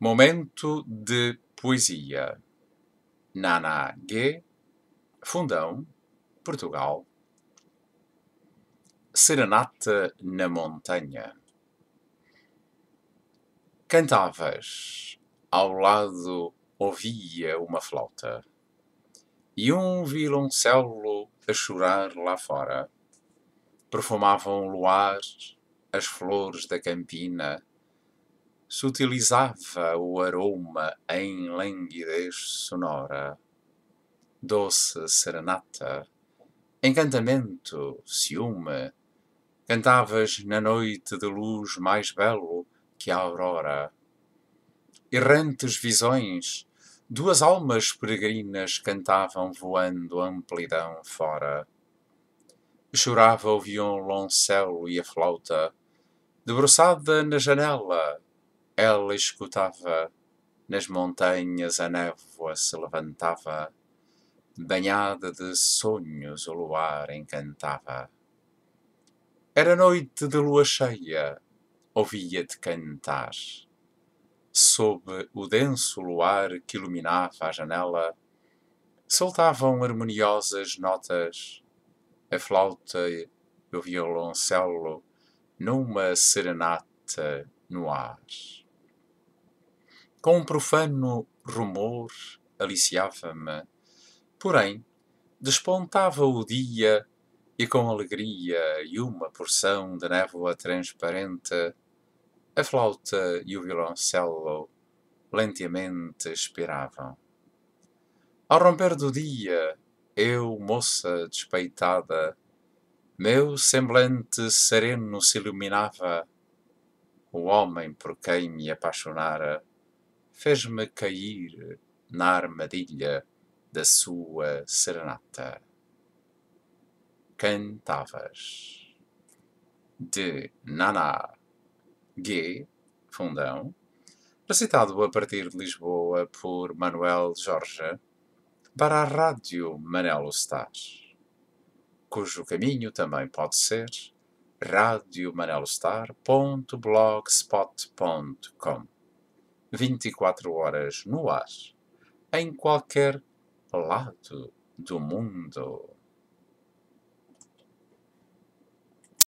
Momento de poesia. Nana G. Fundão, Portugal. Serenata na montanha. Cantavas, ao lado ouvia uma flauta e um violoncelo a chorar lá fora. Perfumavam luar, as flores da campina sutilizava o aroma em languidez sonora, doce serenata, encantamento, ciúme, cantavas na noite de luz mais belo que a aurora. Errantes visões, duas almas peregrinas cantavam voando amplidão fora. Chorava o violoncelo e a flauta, debruçada na janela, ela escutava, nas montanhas a névoa se levantava, banhada de sonhos o luar encantava. Era noite de lua cheia, ouvia-te cantar. Sob o denso luar que iluminava a janela, soltavam harmoniosas notas, a flauta e o violoncelo numa serenata no ar. Com um profano rumor aliciava-me, porém despontava o dia e com alegria e uma porção de névoa transparente, a flauta e o violoncelo lentamente esperavam. Ao romper do dia, eu, moça despeitada, meu semblante sereno se iluminava, o homem por quem me apaixonara fez-me cair eh, na armadilha da sua serenata. Cantavas de Naná G. Fundão, recitado a partir de Lisboa por Manuel Jorge para a Rádio Manelo Star, cujo caminho também pode ser radiomanelostar.blogspot.com. 24 horas no ar, em qualquer lado do mundo.